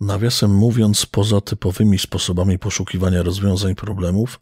Nawiasem mówiąc, poza typowymi sposobami poszukiwania rozwiązań problemów,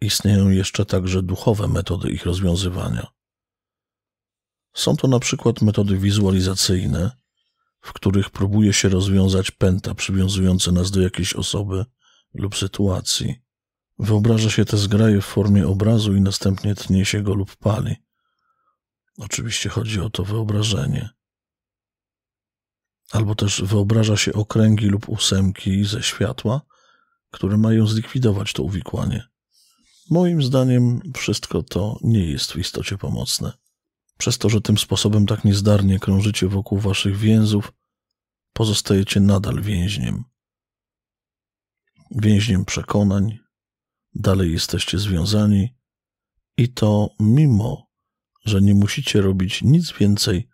istnieją jeszcze także duchowe metody ich rozwiązywania. Są to na przykład metody wizualizacyjne, w których próbuje się rozwiązać pęta przywiązujące nas do jakiejś osoby lub sytuacji. Wyobraża się te zgraje w formie obrazu i następnie tnie się go lub pali. Oczywiście chodzi o to wyobrażenie albo też wyobraża się okręgi lub ósemki ze światła, które mają zlikwidować to uwikłanie. Moim zdaniem wszystko to nie jest w istocie pomocne. Przez to, że tym sposobem tak niezdarnie krążycie wokół waszych więzów, pozostajecie nadal więźniem. Więźniem przekonań, dalej jesteście związani i to mimo, że nie musicie robić nic więcej,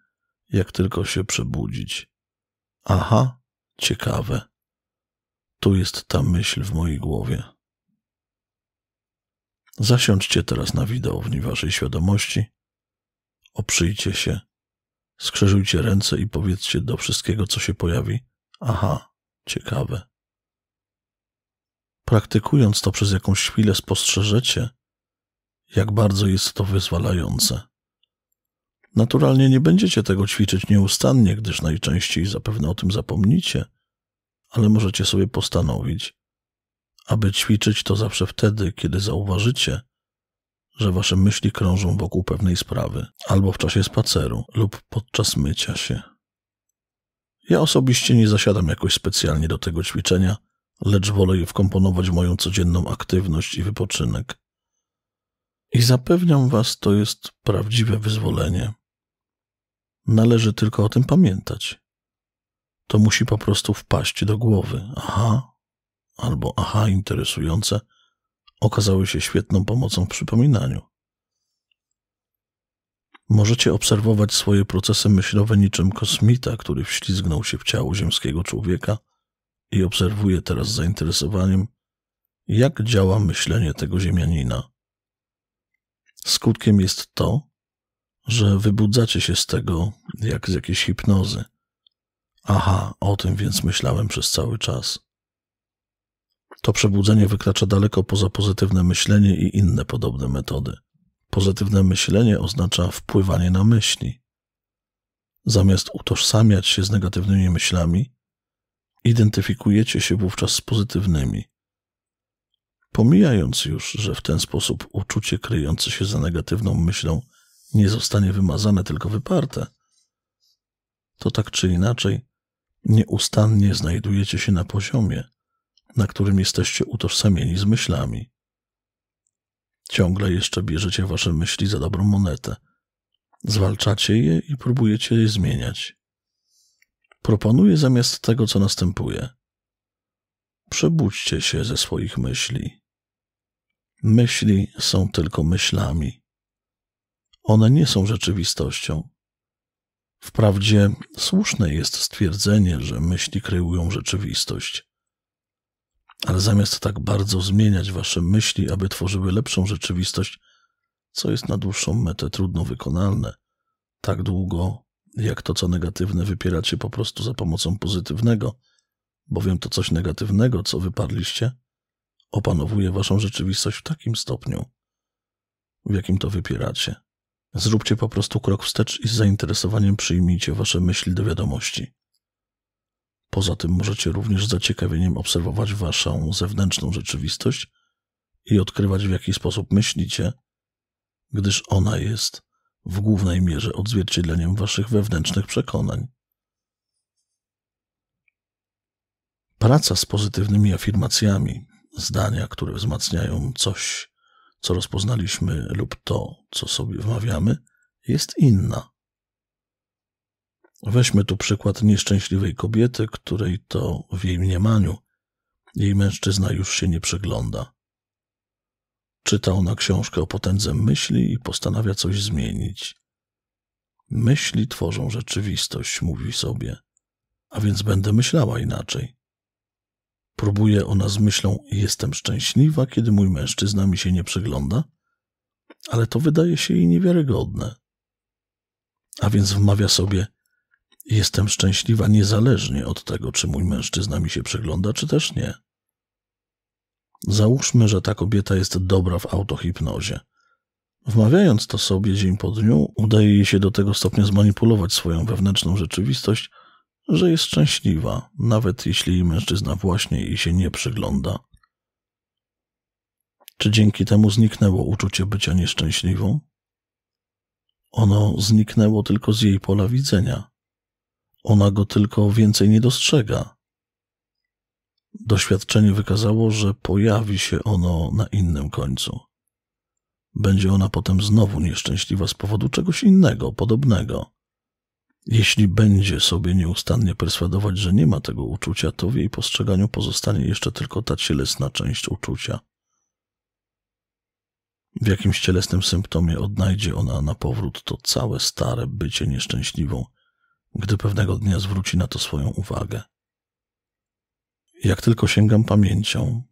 jak tylko się przebudzić. Aha, ciekawe. Tu jest ta myśl w mojej głowie. Zasiądźcie teraz na widowni waszej świadomości, oprzyjcie się, skrzyżujcie ręce i powiedzcie do wszystkiego, co się pojawi. Aha, ciekawe. Praktykując to przez jakąś chwilę, spostrzeżecie, jak bardzo jest to wyzwalające. Naturalnie nie będziecie tego ćwiczyć nieustannie, gdyż najczęściej zapewne o tym zapomnicie, ale możecie sobie postanowić, aby ćwiczyć to zawsze wtedy, kiedy zauważycie, że wasze myśli krążą wokół pewnej sprawy, albo w czasie spaceru, lub podczas mycia się. Ja osobiście nie zasiadam jakoś specjalnie do tego ćwiczenia, lecz wolę je wkomponować w moją codzienną aktywność i wypoczynek. I zapewniam was, to jest prawdziwe wyzwolenie. Należy tylko o tym pamiętać. To musi po prostu wpaść do głowy. Aha, albo aha, interesujące, okazały się świetną pomocą w przypominaniu. Możecie obserwować swoje procesy myślowe niczym kosmita, który wślizgnął się w ciało ziemskiego człowieka i obserwuje teraz z zainteresowaniem, jak działa myślenie tego ziemianina. Skutkiem jest to, że wybudzacie się z tego jak z jakiejś hipnozy. Aha, o tym więc myślałem przez cały czas. To przebudzenie wykracza daleko poza pozytywne myślenie i inne podobne metody. Pozytywne myślenie oznacza wpływanie na myśli. Zamiast utożsamiać się z negatywnymi myślami, identyfikujecie się wówczas z pozytywnymi. Pomijając już, że w ten sposób uczucie kryjące się za negatywną myślą nie zostanie wymazane, tylko wyparte, to tak czy inaczej nieustannie znajdujecie się na poziomie, na którym jesteście utożsamieni z myślami. Ciągle jeszcze bierzecie wasze myśli za dobrą monetę. Zwalczacie je i próbujecie je zmieniać. Proponuję zamiast tego, co następuje. Przebudźcie się ze swoich myśli. Myśli są tylko myślami. One nie są rzeczywistością. Wprawdzie słuszne jest stwierdzenie, że myśli kreują rzeczywistość. Ale zamiast tak bardzo zmieniać wasze myśli, aby tworzyły lepszą rzeczywistość, co jest na dłuższą metę trudno wykonalne, tak długo jak to, co negatywne, wypieracie po prostu za pomocą pozytywnego, bowiem to coś negatywnego, co wyparliście, opanowuje waszą rzeczywistość w takim stopniu, w jakim to wypieracie. Zróbcie po prostu krok wstecz i z zainteresowaniem przyjmijcie wasze myśli do wiadomości. Poza tym możecie również z zaciekawieniem obserwować waszą zewnętrzną rzeczywistość i odkrywać, w jaki sposób myślicie, gdyż ona jest w głównej mierze odzwierciedleniem waszych wewnętrznych przekonań. Praca z pozytywnymi afirmacjami, zdania, które wzmacniają coś, co rozpoznaliśmy lub to, co sobie wmawiamy, jest inna. Weźmy tu przykład nieszczęśliwej kobiety, której to w jej mniemaniu jej mężczyzna już się nie przygląda. Czyta ona książkę o potędze myśli i postanawia coś zmienić. Myśli tworzą rzeczywistość, mówi sobie, a więc będę myślała inaczej. Próbuje ona z myślą: Jestem szczęśliwa, kiedy mój mężczyzna mi się nie przygląda, ale to wydaje się jej niewiarygodne. A więc wmawia sobie: Jestem szczęśliwa niezależnie od tego, czy mój mężczyzna mi się przygląda, czy też nie. Załóżmy, że ta kobieta jest dobra w autohipnozie. Wmawiając to sobie dzień po dniu, udaje jej się do tego stopnia zmanipulować swoją wewnętrzną rzeczywistość, że jest szczęśliwa, nawet jeśli mężczyzna właśnie jej się nie przygląda. Czy dzięki temu zniknęło uczucie bycia nieszczęśliwą? Ono zniknęło tylko z jej pola widzenia. Ona go tylko więcej nie dostrzega. Doświadczenie wykazało, że pojawi się ono na innym końcu. Będzie ona potem znowu nieszczęśliwa z powodu czegoś innego, podobnego. Jeśli będzie sobie nieustannie perswadować, że nie ma tego uczucia, to w jej postrzeganiu pozostanie jeszcze tylko ta cielesna część uczucia. W jakimś cielesnym symptomie odnajdzie ona na powrót to całe stare bycie nieszczęśliwą, gdy pewnego dnia zwróci na to swoją uwagę. Jak tylko sięgam pamięcią,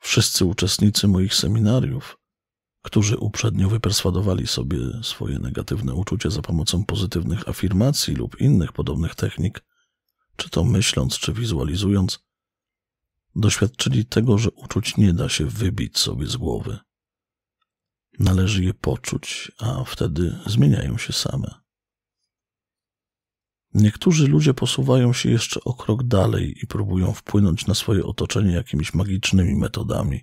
wszyscy uczestnicy moich seminariów którzy uprzednio wyperswadowali sobie swoje negatywne uczucie za pomocą pozytywnych afirmacji lub innych podobnych technik, czy to myśląc, czy wizualizując, doświadczyli tego, że uczuć nie da się wybić sobie z głowy. Należy je poczuć, a wtedy zmieniają się same. Niektórzy ludzie posuwają się jeszcze o krok dalej i próbują wpłynąć na swoje otoczenie jakimiś magicznymi metodami.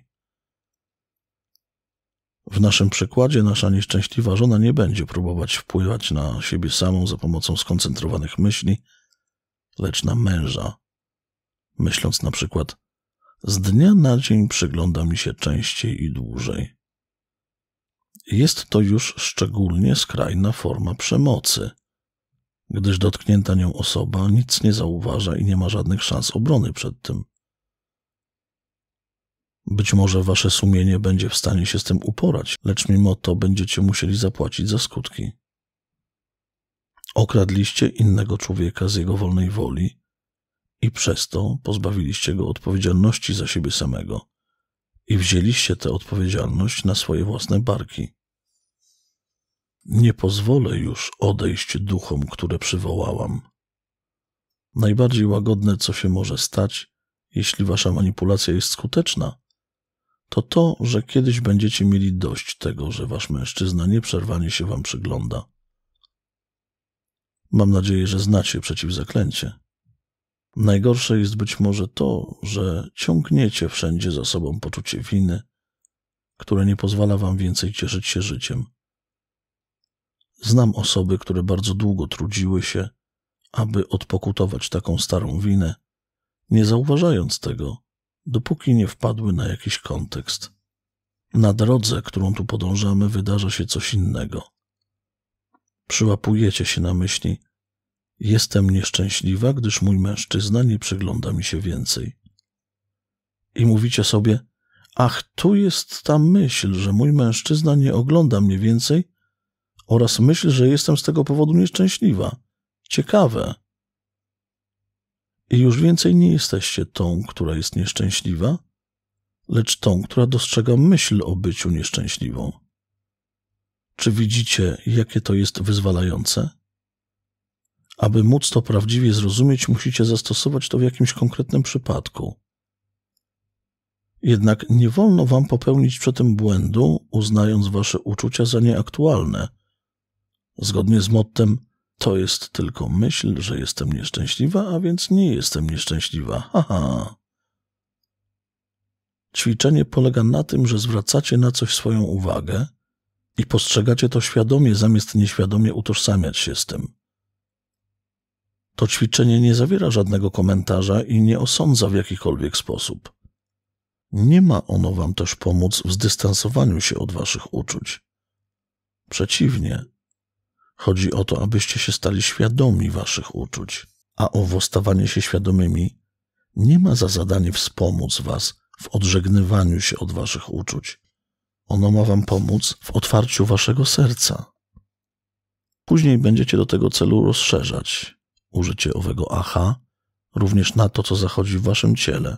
W naszym przykładzie nasza nieszczęśliwa żona nie będzie próbować wpływać na siebie samą za pomocą skoncentrowanych myśli, lecz na męża. Myśląc na przykład, z dnia na dzień przygląda mi się częściej i dłużej. Jest to już szczególnie skrajna forma przemocy, gdyż dotknięta nią osoba nic nie zauważa i nie ma żadnych szans obrony przed tym. Być może wasze sumienie będzie w stanie się z tym uporać, lecz mimo to będziecie musieli zapłacić za skutki. Okradliście innego człowieka z jego wolnej woli i przez to pozbawiliście go odpowiedzialności za siebie samego i wzięliście tę odpowiedzialność na swoje własne barki. Nie pozwolę już odejść duchom, które przywołałam. Najbardziej łagodne, co się może stać, jeśli wasza manipulacja jest skuteczna, to to, że kiedyś będziecie mieli dość tego, że wasz mężczyzna nieprzerwanie się wam przygląda. Mam nadzieję, że znacie przeciwzaklęcie. Najgorsze jest być może to, że ciągniecie wszędzie za sobą poczucie winy, które nie pozwala wam więcej cieszyć się życiem. Znam osoby, które bardzo długo trudziły się, aby odpokutować taką starą winę, nie zauważając tego, dopóki nie wpadły na jakiś kontekst. Na drodze, którą tu podążamy, wydarza się coś innego. Przyłapujecie się na myśli: Jestem nieszczęśliwa, gdyż mój mężczyzna nie przygląda mi się więcej. I mówicie sobie: Ach, tu jest ta myśl, że mój mężczyzna nie ogląda mnie więcej, oraz myśl, że jestem z tego powodu nieszczęśliwa. Ciekawe i już więcej nie jesteście tą, która jest nieszczęśliwa, lecz tą, która dostrzega myśl o byciu nieszczęśliwą. Czy widzicie, jakie to jest wyzwalające? Aby móc to prawdziwie zrozumieć, musicie zastosować to w jakimś konkretnym przypadku. Jednak nie wolno wam popełnić przy tym błędu, uznając wasze uczucia za nieaktualne. Zgodnie z mottem to jest tylko myśl, że jestem nieszczęśliwa, a więc nie jestem nieszczęśliwa. Haha. Ćwiczenie polega na tym, że zwracacie na coś swoją uwagę i postrzegacie to świadomie, zamiast nieświadomie utożsamiać się z tym. To ćwiczenie nie zawiera żadnego komentarza i nie osądza w jakikolwiek sposób. Nie ma ono wam też pomóc w zdystansowaniu się od waszych uczuć. Przeciwnie, Chodzi o to, abyście się stali świadomi waszych uczuć, a owo stawanie się świadomymi nie ma za zadanie wspomóc was w odżegnywaniu się od waszych uczuć. Ono ma wam pomóc w otwarciu waszego serca. Później będziecie do tego celu rozszerzać użycie owego aha również na to, co zachodzi w waszym ciele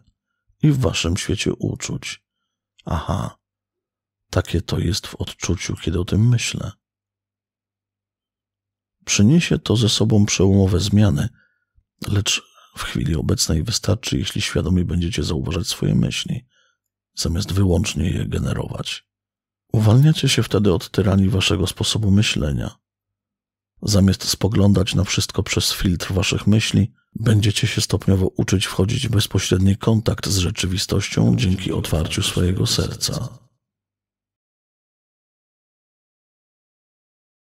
i w waszym świecie uczuć. Aha, takie to jest w odczuciu, kiedy o tym myślę. Przyniesie to ze sobą przełomowe zmiany, lecz w chwili obecnej wystarczy, jeśli świadomie będziecie zauważać swoje myśli, zamiast wyłącznie je generować. Uwalniacie się wtedy od tyranii waszego sposobu myślenia. Zamiast spoglądać na wszystko przez filtr waszych myśli, będziecie się stopniowo uczyć wchodzić w bezpośredni kontakt z rzeczywistością dzięki otwarciu swojego serca.